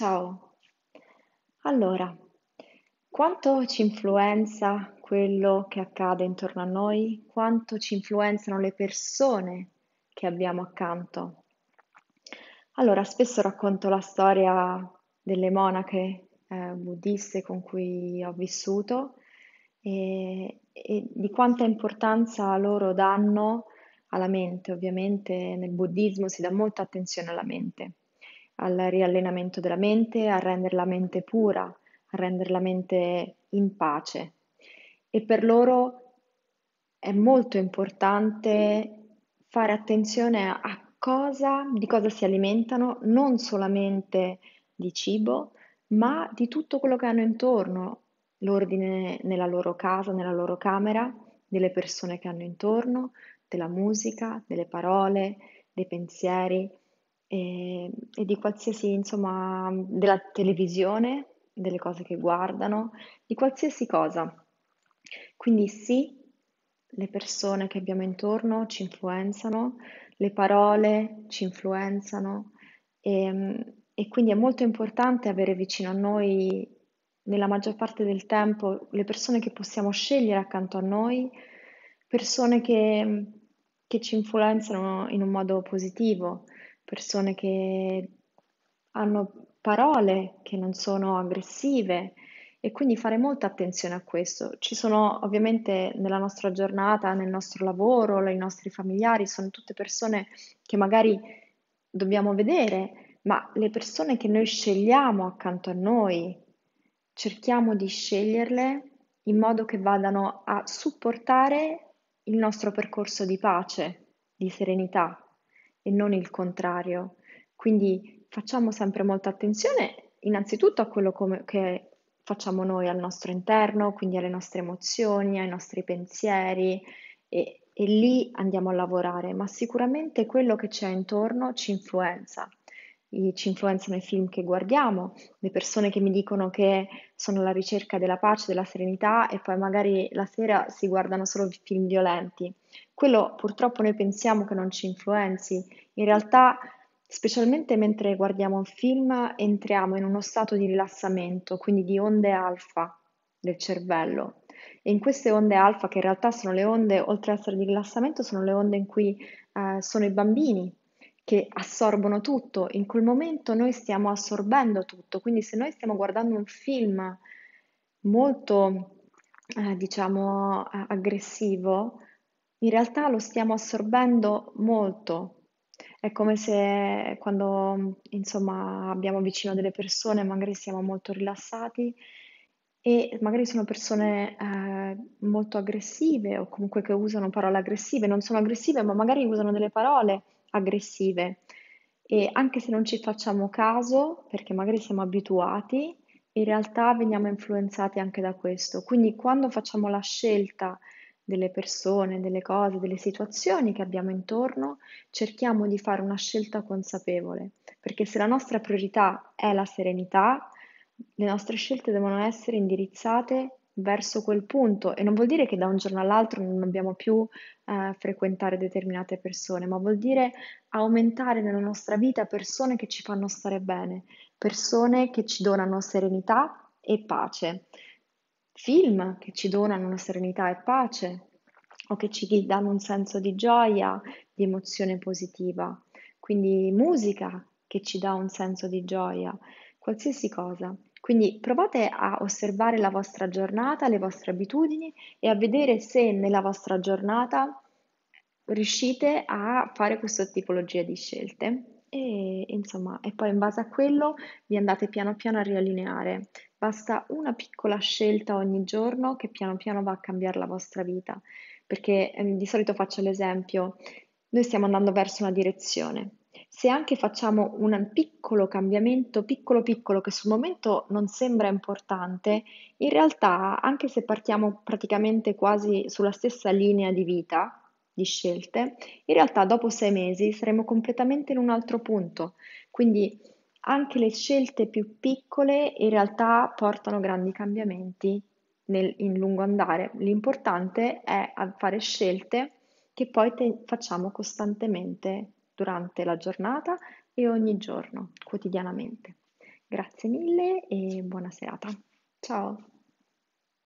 Ciao. Allora, quanto ci influenza quello che accade intorno a noi? Quanto ci influenzano le persone che abbiamo accanto? Allora, spesso racconto la storia delle monache eh, buddiste con cui ho vissuto e, e di quanta importanza loro danno alla mente. Ovviamente nel buddismo si dà molta attenzione alla mente al riallenamento della mente, a rendere la mente pura, a rendere la mente in pace. E per loro è molto importante fare attenzione a cosa, di cosa si alimentano, non solamente di cibo, ma di tutto quello che hanno intorno, l'ordine nella loro casa, nella loro camera, delle persone che hanno intorno, della musica, delle parole, dei pensieri, e, e di qualsiasi, insomma, della televisione, delle cose che guardano, di qualsiasi cosa. Quindi sì, le persone che abbiamo intorno ci influenzano, le parole ci influenzano e, ehm, e quindi è molto importante avere vicino a noi nella maggior parte del tempo le persone che possiamo scegliere accanto a noi, persone che, che ci influenzano in un modo positivo, persone che hanno parole che non sono aggressive e quindi fare molta attenzione a questo. Ci sono ovviamente nella nostra giornata, nel nostro lavoro, nei nostri familiari, sono tutte persone che magari dobbiamo vedere, ma le persone che noi scegliamo accanto a noi, cerchiamo di sceglierle in modo che vadano a supportare il nostro percorso di pace, di serenità, e non il contrario. Quindi facciamo sempre molta attenzione innanzitutto a quello come, che facciamo noi al nostro interno, quindi alle nostre emozioni, ai nostri pensieri e, e lì andiamo a lavorare, ma sicuramente quello che c'è intorno ci influenza ci influenzano i film che guardiamo, le persone che mi dicono che sono alla ricerca della pace, della serenità e poi magari la sera si guardano solo film violenti. Quello purtroppo noi pensiamo che non ci influenzi, in realtà specialmente mentre guardiamo un film entriamo in uno stato di rilassamento, quindi di onde alfa del cervello. E in queste onde alfa, che in realtà sono le onde, oltre ad essere di rilassamento, sono le onde in cui eh, sono i bambini che assorbono tutto, in quel momento noi stiamo assorbendo tutto, quindi se noi stiamo guardando un film molto, eh, diciamo, eh, aggressivo, in realtà lo stiamo assorbendo molto. È come se quando, insomma, abbiamo vicino delle persone, magari siamo molto rilassati e magari sono persone eh, molto aggressive o comunque che usano parole aggressive, non sono aggressive, ma magari usano delle parole aggressive e anche se non ci facciamo caso, perché magari siamo abituati, in realtà veniamo influenzati anche da questo. Quindi quando facciamo la scelta delle persone, delle cose, delle situazioni che abbiamo intorno, cerchiamo di fare una scelta consapevole, perché se la nostra priorità è la serenità, le nostre scelte devono essere indirizzate verso quel punto e non vuol dire che da un giorno all'altro non dobbiamo più eh, frequentare determinate persone, ma vuol dire aumentare nella nostra vita persone che ci fanno stare bene, persone che ci donano serenità e pace, film che ci donano una serenità e pace o che ci danno un senso di gioia, di emozione positiva, quindi musica che ci dà un senso di gioia, qualsiasi cosa. Quindi provate a osservare la vostra giornata, le vostre abitudini e a vedere se nella vostra giornata riuscite a fare questa tipologia di scelte. E, insomma, e poi in base a quello vi andate piano piano a riallineare. Basta una piccola scelta ogni giorno che piano piano va a cambiare la vostra vita. Perché ehm, di solito faccio l'esempio, noi stiamo andando verso una direzione, se anche facciamo un piccolo cambiamento, piccolo piccolo, che sul momento non sembra importante, in realtà anche se partiamo praticamente quasi sulla stessa linea di vita, di scelte, in realtà dopo sei mesi saremo completamente in un altro punto. Quindi anche le scelte più piccole in realtà portano grandi cambiamenti nel, in lungo andare. L'importante è fare scelte che poi te, facciamo costantemente durante la giornata e ogni giorno, quotidianamente. Grazie mille e buona serata. Ciao!